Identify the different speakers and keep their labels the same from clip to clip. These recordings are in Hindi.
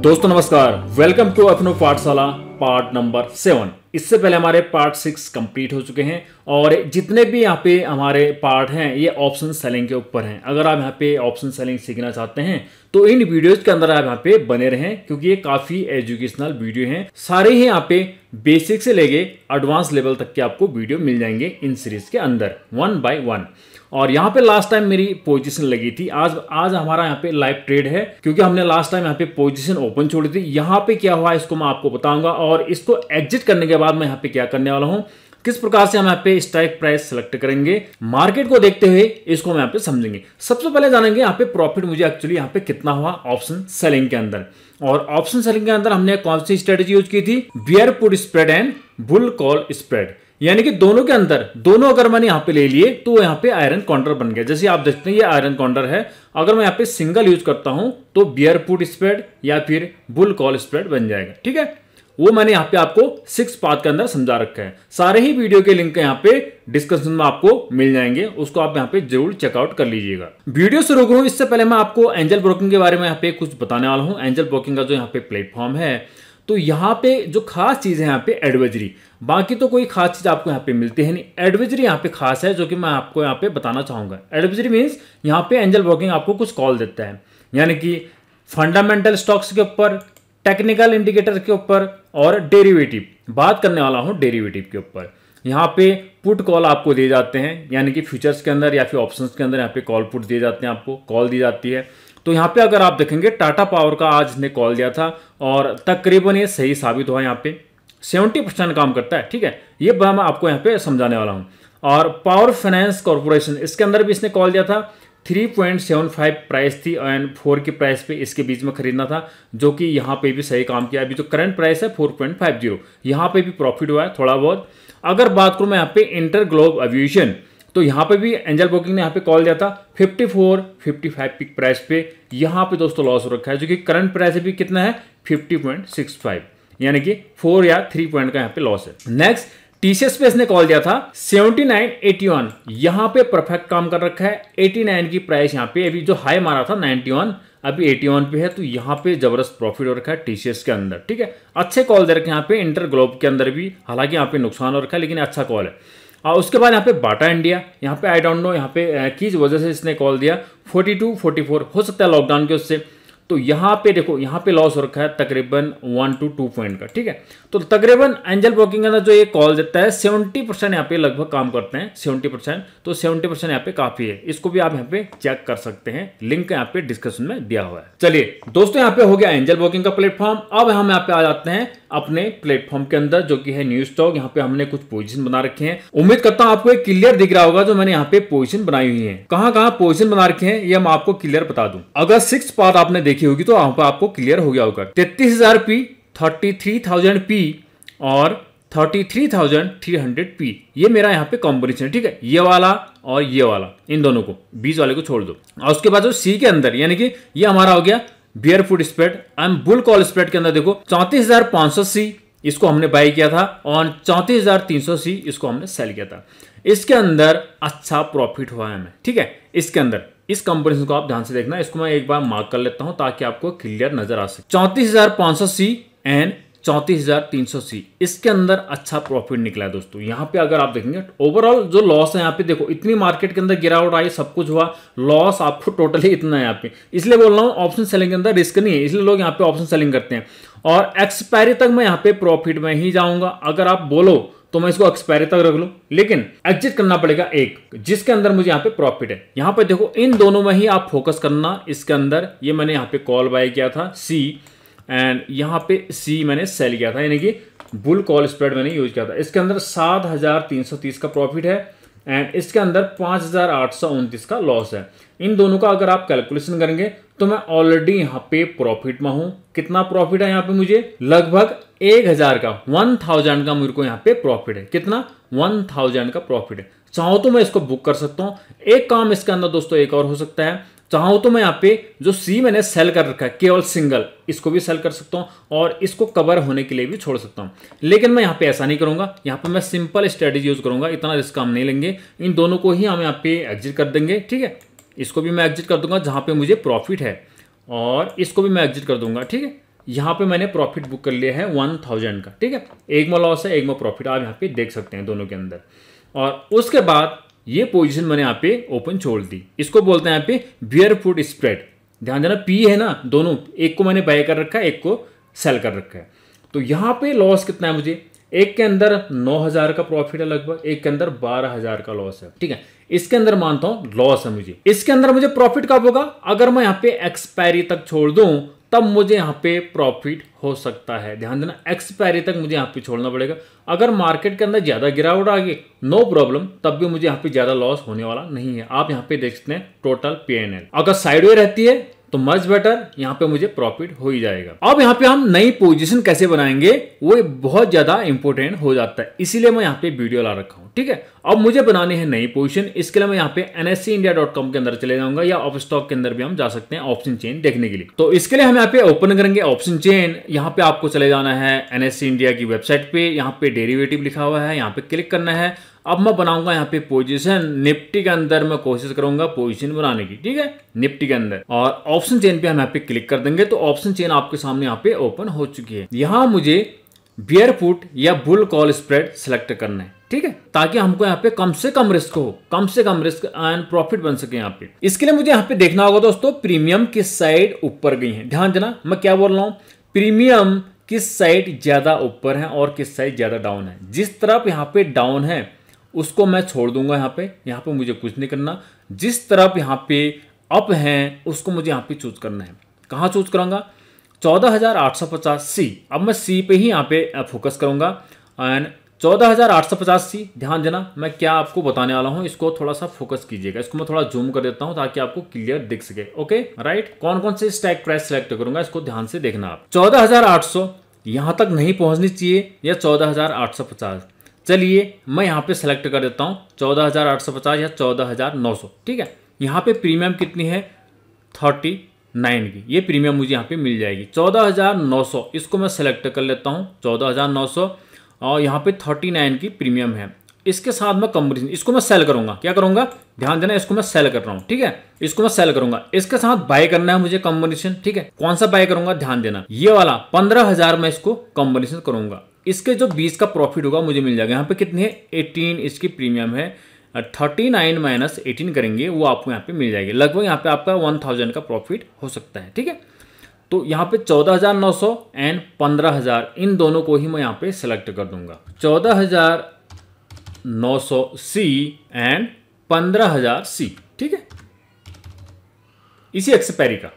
Speaker 1: दोस्तों नमस्कार वेलकम टू अपनो पाठशाला पार्ट नंबर सेवन इससे पहले हमारे पार्ट सिक्स कंप्लीट हो चुके हैं और जितने भी यहाँ पे हमारे पार्ट हैं ये ऑप्शन सेलिंग के ऊपर हैं अगर आप यहाँ पे ऑप्शन सेलिंग सीखना चाहते हैं तो इन वीडियोज के अंदर आप यहाँ पे बने रहें क्योंकि ये काफ़ी एजुकेशनल वीडियो हैं सारे ही यहाँ पे बेसिक से लेके एडवांस लेवल तक के आपको वीडियो मिल जाएंगे इन सीरीज के अंदर वन बाई वन और यहाँ पे लास्ट टाइम मेरी पोजीशन लगी थी आज आज हमारा यहाँ पे लाइव ट्रेड है क्योंकि हमने लास्ट टाइम यहाँ पे पोजीशन ओपन छोड़ी थी यहाँ पे क्या हुआ इसको मैं आपको बताऊंगा और इसको एग्जिट करने के बाद मैं यहाँ पे क्या करने वाला हूँ किस प्रकार से हम यहाँ पे स्ट्राइक प्राइस सेलेक्ट करेंगे मार्केट को देखते हुए इसको हम यहाँ पे समझेंगे सबसे पहले जानेंगे यहाँ पे प्रॉफिट मुझे एक्चुअली यहाँ पे कितना हुआ ऑप्शन सेलिंग के अंदर और ऑप्शन सेलिंग के अंदर हमने कौन सी स्ट्रेटेजी यूज की थी bear put spread and bull call spread यानी कि दोनों के अंदर दोनों अगर मैंने यहाँ पे ले लिए तो यहाँ पे आयरन काउंटर बन गया जैसे आप देखते हैं ये आयरन काउंटर है अगर मैं यहाँ पे सिंगल यूज करता हूं तो बियर पुट स्प्रेड या फिर बुल कॉल स्प्रेड बन जाएगा ठीक है वो मैंने यहाँ पे आपको सिक्स पाथ के अंदर समझा रखा है सारे ही वीडियो के लिंक यहाँ पे डिस्क्रिप्शन में आपको मिल जाएंगे उसको आप यहाँ पे जरूर चेकआउट कर लीजिएगा वीडियो शुरू करूं इससे पहले मैं आपको एंजल ब्रोकिंग के बारे में यहाँ पे कुछ बताने वाला हूँ एंजल ब्रोकिंग का जो यहाँ पे प्लेटफॉर्म है तो यहाँ पे जो खास चीज़ है यहाँ पे एडवाइजरी बाकी तो कोई खास चीज़ आपको यहाँ पे मिलती है नहीं एडवाइजरी यहाँ पे खास है जो कि मैं आपको यहाँ पे बताना चाहूँगा एडवाइजरी मीन्स यहाँ पे एंजल ब्रोकिंग आपको कुछ कॉल देता है यानी कि फंडामेंटल स्टॉक्स के ऊपर टेक्निकल इंडिकेटर के ऊपर और डेरिवेटिव बात करने वाला हूँ डेरिवेटिव के ऊपर यहाँ पे पुट कॉल आपको दिए जाते हैं यानी कि फ्यूचर्स के अंदर या फिर ऑप्शंस के अंदर यहाँ पे कॉल पुट दिए जाते हैं आपको कॉल दी जाती है तो यहाँ पे अगर आप देखेंगे टाटा पावर का आज ने कॉल दिया था और तकरीबन ये सही साबित हुआ यहाँ पे सेवेंटी परसेंट काम करता है ठीक है ये मैं आपको यहाँ पे समझाने वाला हूँ और पावर फाइनेंस कॉरपोरेशन इसके अंदर भी इसने कॉल दिया था 3.75 प्राइस थी एंड फोर की प्राइस पे इसके बीच में खरीदना था जो कि यहाँ पे भी सही काम किया अभी जो करंट प्राइस है 4.50 यहाँ पे भी प्रॉफिट हुआ है थोड़ा बहुत अगर बात करूँ मैं यहाँ पे इंटर ग्लोब एविएशन तो यहाँ पे भी एंजल ब्रोकिंग ने यहाँ पे कॉल दिया था 54, 55 पिक प्राइस पे यहाँ पे दोस्तों लॉस हो रखा है जो कि करंट प्राइस भी कितना है 50.65 यानी कि 4 या 3 पॉइंट का यहाँ पे लॉस है नेक्स्ट टीसीएस पे इसने कॉल दिया था 7981 यहाँ पे परफेक्ट काम कर रखा है 89 की प्राइस यहाँ पे अभी जो हाई मारा था 91 अभी 81 पे है तो यहाँ पे जबरदस्त प्रॉफिट हो रखा है टीसीएस के अंदर ठीक है अच्छे कॉल दे रखे यहाँ पे इंटर ग्लोब के अंदर भी हालांकि यहाँ पे नुकसान हो रखा है लेकिन अच्छा कॉल है और हाँ, उसके बाद यहाँ पे बाटा इंडिया यहाँ पे आई डोंट नो यहाँ पे किस वजह से इसने कॉल दिया 42, 44 हो सकता है लॉकडाउन के उससे तो यहाँ पे देखो यहाँ पे लॉस हो रखा है तकरीबन वन टू टू पॉइंट का ठीक है तो तकरीबन एंजल ब्रोकिंग के अंदर जो ये कॉल देता है सेवेंटी परसेंट यहाँ पे लगभग काम करते हैं सेवेंटी परसेंट तो सेवेंटी परसेंट यहाँ पे काफी है इसको भी आप यहाँ पे चेक कर सकते हैं लिंक यहां पे डिस्कशन में दिया हुआ है चलिए दोस्तों यहाँ पे हो गया एंजल ब्रोकिंग का प्लेटफॉर्म अब हम यहाँ पे आ जाते हैं अपने प्लेटफॉर्म के अंदर जो कि है न्यूज स्टॉक यहाँ पे हमने कुछ पोजीशन बना रखे हैं उम्मीद करता हूँ आपको एक क्लियर दिख रहा होगा जो मैंने यहाँ पे पोजीशन बनाई हुई है कहाँ कहाँ पोजीशन बना रखे हैं ये मैं आपको क्लियर बता दूं अगर सिक्स पार्ट आपने देखी देखी होगी तो आप, आपको क्लियर हो गया होगा तैतीस हजार P thirty three thousand P और thirty three thousand three hundred P ये मेरा यहाँ पे कॉम्बिनेशन है ठीक है ये वाला और ये वाला इन दोनों को बीच वाले को छोड़ दो और उसके बाद जो सी के अंदर यानी कि ये हमारा हो गया bear put spread and bull call spread के अंदर देखो चौंतीस हजार पांच सौ सी इसको हमने बाई किया था और चौंतीस हज़ार तीन सौ सी इसको हमने सेल किया था इसके अंदर अच्छा प्रॉफिट हुआ है हमें ठीक है इसके अंदर इस कंपनी को आप ध्यान से देखना इसको मैं एक बार मार्क कर लेता हूं ताकि आपको क्लियर नजर आ सके चौंतीस हजार पांच सौ सी एंड चौंतीस हज़ार तीन सौ सी इसके अंदर अच्छा प्रॉफिट निकला है दोस्तों यहाँ पे अगर आप देखेंगे ओवरऑल जो लॉस है यहाँ पे देखो इतनी मार्केट के अंदर गिरावट आई सब कुछ हुआ लॉस आपको टोटली इतना है यहाँ पे इसलिए बोल रहा हूँ ऑप्शन सेलिंग के अंदर रिस्क नहीं है इसलिए लोग यहाँ पे ऑप्शन सेलिंग करते हैं और एक्सपायरी तक मैं यहाँ पे प्रॉफिट में ही जाऊँगा अगर आप बोलो तो मैं इसको एक्सपायरी तक रख लूँ लेकिन एग्जिट करना पड़ेगा एक जिसके अंदर मुझे यहाँ पे प्रॉफिट है यहाँ पे देखो इन दोनों में ही आप फोकस करना इसके अंदर ये मैंने यहाँ पे कॉल बाय किया था सी एंड यहाँ पे सी मैंने सेल किया था यानी कि बुल कॉल स्प्रेड मैंने यूज किया था इसके अंदर सात हज़ार तीन सौ तीस का प्रॉफिट है एंड इसके अंदर पाँच हज़ार आठ सौ उनतीस का लॉस है इन दोनों का अगर आप कैलकुलेशन करेंगे तो मैं ऑलरेडी यहाँ पे प्रॉफिट में हूँ कितना प्रॉफिट है यहाँ पे मुझे लगभग एक हज़ार का वन थाउजेंड का मेरे को यहाँ पे प्रॉफिट है कितना वन थाउजेंड का प्रॉफिट है चाहो तो मैं इसको बुक कर सकता हूँ एक काम इसके अंदर दोस्तों एक और हो सकता है चाहूँ तो मैं यहाँ पे जो सी मैंने सेल कर रखा है केवल सिंगल इसको भी सेल कर सकता हूँ और इसको कवर होने के लिए भी छोड़ सकता हूँ लेकिन मैं यहाँ पे ऐसा नहीं करूँगा यहाँ पे मैं सिंपल स्ट्रेटेजी यूज़ करूँगा इतना रिस्क हम नहीं लेंगे इन दोनों को ही हम यहाँ पे एग्जिट कर देंगे ठीक है इसको भी मैं एग्जिट कर दूंगा जहाँ पर मुझे प्रॉफिट है और इसको भी मैं एग्जिट कर दूंगा ठीक है यहाँ पे मैंने प्रॉफिट बुक कर लिया है वन थाउजेंड का ठीक है एक में लॉस है एक मो प्रॉफिट आप यहाँ पे देख सकते हैं दोनों के अंदर और उसके बाद ये पोजिशन मैंने यहाँ पे ओपन छोड़ दी इसको बोलते हैं यहाँ पे बियर फुट स्प्रेड ध्यान देना पी है ना दोनों एक को मैंने बाय कर रखा है एक को सेल कर रखा है तो यहाँ पे लॉस कितना है मुझे एक के अंदर नौ हजार का प्रॉफिट है लगभग एक के अंदर बारह हजार का लॉस है ठीक है इसके अंदर मानता हूं लॉस है मुझे इसके अंदर मुझे प्रॉफिट कब होगा अगर मैं यहाँ पे एक्सपायरी तक छोड़ दूं तब मुझे यहाँ पे प्रॉफिट हो सकता है ध्यान देना एक्सपायरी तक मुझे यहाँ पे छोड़ना पड़ेगा अगर मार्केट के अंदर ज़्यादा गिरावट आ गई नो प्रॉब्लम तब भी मुझे यहाँ पे ज़्यादा लॉस होने वाला नहीं है आप यहाँ पे देखते हैं टोटल पी अगर साइडवे रहती है तो मच बेटर यहाँ पे मुझे प्रॉफिट हो ही जाएगा अब यहाँ पे हम नई पोजीशन कैसे बनाएंगे वो बहुत ज्यादा इंपॉर्टेंट हो जाता है इसीलिए मैं यहाँ पे वीडियो ला रखा हूँ ठीक है अब मुझे बनाने है नई पोजीशन इसके लिए मैं यहाँ पे एनएससी इंडिया डॉट कॉम के अंदर चले जाऊंगा या ऑफ स्टॉक के अंदर भी हम जा सकते हैं ऑप्शन चेन देखने के लिए तो इसके लिए हम यहाँ पे ओपन करेंगे ऑप्शन चेन यहाँ पे आपको चले जाना है एनएससी इंडिया की वेबसाइट पे यहाँ पे डेरिवेटिव लिखा हुआ है यहाँ पे क्लिक करना है अब मैं बनाऊंगा यहाँ पे पोजीशन निफ्टी के अंदर मैं कोशिश करूंगा पोजीशन बनाने की ठीक है निफ्टी के अंदर और ऑप्शन चेन पे हम यहाँ पे क्लिक कर देंगे तो ऑप्शन चेन आपके सामने यहाँ पे ओपन हो चुकी है यहाँ मुझे बियर फुट या बुल कॉल स्प्रेड सिलेक्ट करना है ठीक है ताकि हमको यहाँ पे कम से कम रिस्क हो कम से कम रिस्क एंड प्रॉफिट बन सके यहाँ पे इसके लिए मुझे यहाँ पे देखना होगा दोस्तों प्रीमियम किस साइड ऊपर गई है ध्यान देना मैं क्या बोल रहा हूँ प्रीमियम किस साइड ज्यादा ऊपर है और किस साइड ज्यादा डाउन है जिस तरफ यहाँ पे डाउन है उसको मैं छोड़ दूंगा यहाँ पे यहाँ पे मुझे कुछ नहीं करना जिस तरफ यहाँ पे अप हैं उसको मुझे यहाँ पे चूज करना है कहाँ चूज करूँगा चौदह हज़ार आठ सौ पचास सी अब मैं सी पे ही यहाँ पे फोकस करूँगा एंड चौदह हज़ार आठ सौ पचास सी ध्यान देना मैं क्या आपको बताने वाला हूँ इसको थोड़ा सा फोकस कीजिएगा इसको मैं थोड़ा जूम कर देता हूँ ताकि आपको क्लियर दिख सके ओके राइट कौन कौन से स्टैक प्राइस सेलेक्ट करूंगा इसको ध्यान से देखना आप चौदह हज़ार आठ सौ यहाँ तक नहीं पहुँचनी चाहिए या चौदह हज़ार आठ सौ पचास चलिए मैं यहाँ पे सेलेक्ट कर देता हूँ चौदह हज़ार आठ सौ पचास या चौदह हज़ार नौ सौ ठीक है यहाँ पे प्रीमियम कितनी है थर्टी नाइन की ये प्रीमियम मुझे यहाँ पे मिल जाएगी चौदह हज़ार नौ सौ इसको मैं सेलेक्ट कर लेता हूँ चौदह हज़ार नौ सौ और यहाँ पे थर्टी नाइन की प्रीमियम है इसके साथ मैं कंपनी इसको मैं सेल करूँगा क्या करूँगा ध्यान देना इसको मैं सेल कर रहा हूँ ठीक है इसको मैं सेल करूंगा इसके साथ बाय करना है मुझे कॉम्बिनेशन ठीक है कौन सा बाय करूंगा ध्यान देना ये वाला पंद्रह हजार में इसको कॉम्बिनेशन करूंगा इसके जो बीस का प्रॉफिट होगा मुझे मिल जाएगा यहाँ पे कितने है एटीन इसकी प्रीमियम है थर्टी नाइन माइनस एटीन करेंगे वो आपको यहाँ पे मिल जाएगी लगभग यहाँ पे आपका वन थाउजेंड का प्रॉफिट हो सकता है ठीक है तो यहाँ पे चौदह हज़ार नौ सौ एंड पंद्रह हज़ार इन दोनों को ही मैं यहाँ पे सेलेक्ट कर दूंगा चौदह हज़ार नौ सौ सी एंड पंद्रह हज़ार सी ठीक है इसी एक्सपैरी का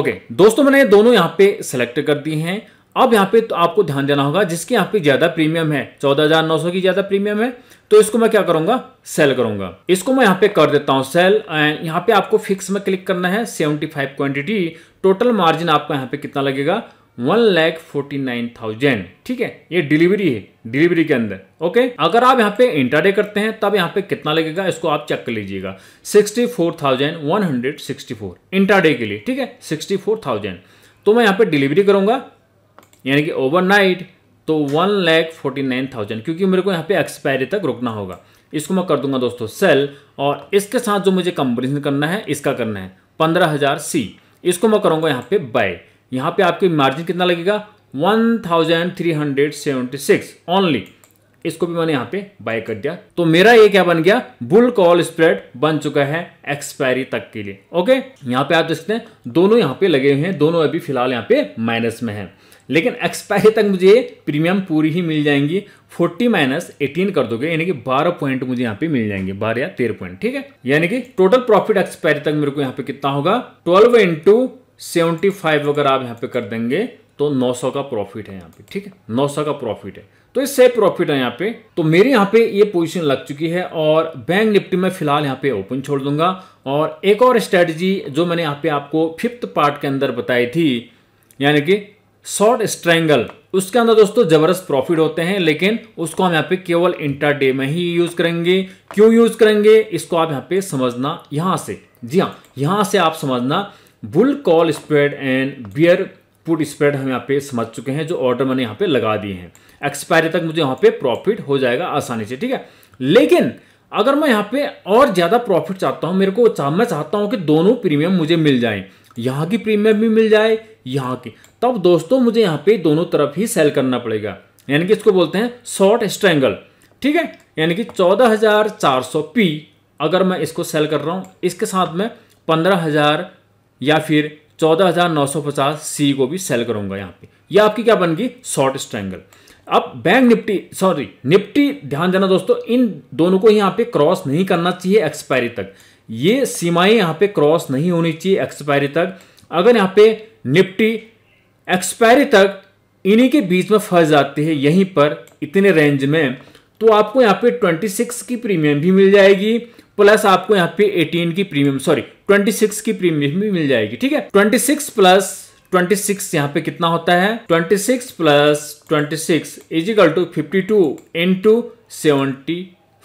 Speaker 1: ओके दोस्तों मैंने दोनों यहाँ पे सेलेक्ट कर दी हैं अब यहाँ पे तो आपको ध्यान देना होगा जिसके यहाँ पे ज्यादा प्रीमियम है 14,900 की ज्यादा प्रीमियम है तो इसको मैं क्या करूंगा सेल करूंगा इसको मैं यहाँ पे कर देता हूँ सेल एंड यहाँ पे आपको फिक्स में क्लिक करना है 75 क्वांटिटी टोटल मार्जिन आपको यहाँ पे कितना लगेगा one lakh forty nine thousand ठीक है ये डिलीवरी है डिलीवरी के अंदर ओके अगर आप यहाँ पे इंटरडे करते हैं तब यहाँ पे कितना लगेगा इसको आप चेक कर लीजिएगा sixty four thousand one hundred sixty four intraday के लिए ठीक है सिक्सटी फोर थाउजेंड तो मैं यहाँ पे डिलीवरी करूंगा यानी कि ओवरनाइट तो one lakh forty nine thousand क्योंकि मेरे को यहाँ पे एक्सपायरी तक रुकना होगा इसको मैं कर दूंगा दोस्तों सेल और इसके साथ जो मुझे कंपेरिजन करना है इसका करना है पंद्रह हज़ार सी इसको मैं करूँगा यहाँ पे बाय यहाँ पे आपके मार्जिन कितना लगेगा one thousand three hundred seventy six only इसको भी मैंने यहाँ पे बाय कर दिया तो मेरा ये क्या बन गया बुल कॉल स्प्रेड बन चुका है एक्सपायरी तक के लिए ओके यहाँ पे आप देखते हैं दोनों यहाँ पे लगे हुए हैं दोनों अभी फिलहाल यहाँ पे माइनस में है लेकिन एक्सपायरी तक मुझे प्रीमियम पूरी ही मिल जाएंगी 40 माइनस एटीन कर दोगे यानी कि 12 पॉइंट मुझे यहाँ पे मिल जाएंगे 12 या 13 पॉइंट ठीक है यानी कि टोटल प्रॉफिट एक्सपायरी तक मेरे को यहाँ पे कितना होगा 12 इंटू सेवेंटी फाइव अगर आप यहाँ पे कर देंगे तो 900 का प्रॉफिट है यहाँ पे ठीक है 900 का प्रॉफिट है तो इससे प्रॉफिट है यहाँ पे तो मेरे यहाँ पे ये पोजीशन लग चुकी है और बैंक निफ्टी में फिलहाल यहाँ पे ओपन छोड़ दूंगा और एक और स्ट्रेटजी जो मैंने यहाँ पे आपको फिफ्थ पार्ट के अंदर बताई थी यानी कि शॉर्ट स्ट्रैंगल उसके अंदर दोस्तों जबरदस्त प्रॉफिट होते हैं लेकिन उसको हम यहाँ पे केवल इंटर डे में ही यूज करेंगे क्यों यूज करेंगे इसको आप यहाँ पे समझना यहाँ से जी हाँ यहाँ से आप समझना bull call spread and bear put spread हम यहाँ पे समझ चुके हैं जो ऑर्डर मैंने यहाँ पे लगा दिए हैं एक्सपायरी तक मुझे यहाँ पे प्रॉफिट हो जाएगा आसानी से ठीक है लेकिन अगर मैं यहाँ पे और ज़्यादा प्रॉफिट चाहता हूँ मेरे को मैं चाहता हूँ कि दोनों प्रीमियम मुझे मिल जाएं यहाँ की प्रीमियम भी मिल जाए यहाँ की तब दोस्तों मुझे यहाँ पे दोनों तरफ ही सेल करना पड़ेगा यानी कि इसको बोलते हैं शॉर्ट स्ट्रैंगल ठीक है यानी कि चौदह हजार चार सौ पी अगर मैं इसको सेल कर रहा हूँ इसके साथ में पंद्रह हजार या फिर चौदह हजार नौ सौ पचास सी को भी सेल करूंगा यहाँ पे ये आपकी क्या बन गई शॉर्ट स्ट्रैंगल अब बैंक निफ्टी सॉरी निफ्टी ध्यान देना दोस्तों इन दोनों को यहाँ पे क्रॉस नहीं करना चाहिए एक्सपायरी तक ये सीमाएं यहाँ पे क्रॉस नहीं होनी चाहिए एक्सपायरी तक अगर यहाँ पे निफ्टी एक्सपायरी तक इन्हीं के बीच में फंस जाती है यहीं पर इतने रेंज में तो आपको यहाँ पे 26 की प्रीमियम भी मिल जाएगी प्लस आपको यहाँ पे 18 की प्रीमियम सॉरी 26 की प्रीमियम भी मिल जाएगी ठीक है 26 प्लस 26 यहाँ पे कितना होता है 26 plus twenty six equal to fifty two into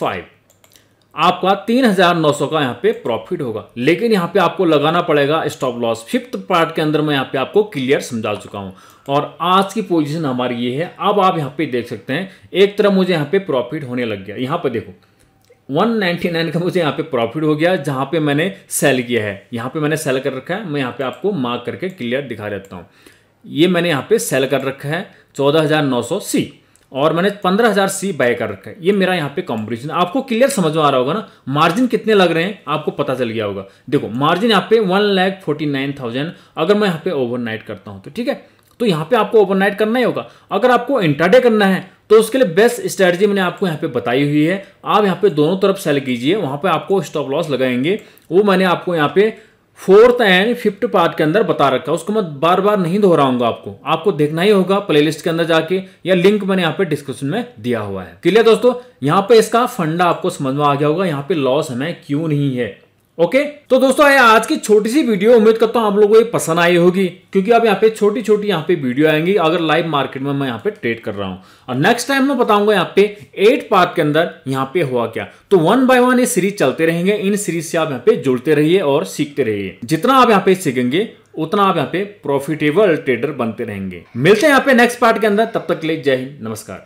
Speaker 1: five आपका तीन हजार नौ सौ का यहाँ पे प्रॉफिट होगा लेकिन यहाँ पे आपको लगाना पड़ेगा स्टॉप लॉस फिफ्थ पार्ट के अंदर मैं यहाँ पे आपको क्लियर समझा चुका हूँ और आज की पोजीशन हमारी ये है अब आप यहाँ पे देख सकते हैं एक तरफ मुझे यहाँ पे प्रॉफिट होने लग गया यहाँ पर देखो 199 का मुझे यहाँ पे प्रॉफिट हो गया जहाँ पे मैंने सेल किया है यहाँ पे मैंने सेल कर रखा है मैं यहाँ पे आपको मार्क करके क्लियर दिखा देता हूँ ये मैंने यहाँ पे सेल कर रखा है चौदह हज़ार नौ सौ सी और मैंने पंद्रह हज़ार सी बाय कर रखा है ये मेरा यहाँ पे कॉम्पिटिशन आपको क्लियर समझ में आ रहा होगा ना मार्जिन कितने लग रहे हैं आपको पता चल गया होगा देखो मार्जिन यहाँ पे one lakh forty nine thousand अगर मैं यहाँ पे ओवरनाइट करता हूँ तो ठीक है तो यहाँ पे आपको ओवरनाइट करना ही होगा अगर आपको इंटरडे करना है तो उसके लिए बेस्ट स्ट्रैटेजी मैंने आपको यहाँ पे बताई हुई है आप यहाँ पे दोनों तरफ सेल कीजिए वहाँ पे आपको स्टॉप लॉस लगाएंगे वो मैंने आपको यहाँ पे फोर्थ एंड फिफ्थ पार्ट के अंदर बता रखा है उसको मैं बार बार नहीं दोहराऊंगा आपको आपको देखना ही होगा प्लेलिस्ट के अंदर जाके या लिंक मैंने यहाँ पे डिस्क्रिप्शन में दिया हुआ है क्लियर दोस्तों यहाँ पे इसका फंडा आपको समझ में आ गया होगा यहाँ पे लॉस हमें क्यों नहीं है ओके तो दोस्तों ये आज की छोटी सी वीडियो उम्मीद करता हूँ आप लोगों को ये पसंद आई होगी क्योंकि अब यहाँ पे छोटी छोटी यहाँ पे वीडियो आएंगी अगर लाइव मार्केट में मैं यहाँ पे ट्रेड कर रहा हूँ और नेक्स्ट टाइम मैं बताऊंगा यहाँ पे एट पार्ट के अंदर यहाँ पे हुआ क्या तो वन बाय वन ये सीरीज चलते रहेंगे इन सीरीज से आप यहाँ पे जुड़ते रहिए और सीखते रहिए जितना आप यहाँ पे सीखेंगे उतना आप यहाँ पे प्रॉफिटेबल ट्रेडर बनते रहेंगे मिलते हैं यहाँ पे नेक्स्ट पार्ट के अंदर तब तक के लिए जय हिंद नमस्कार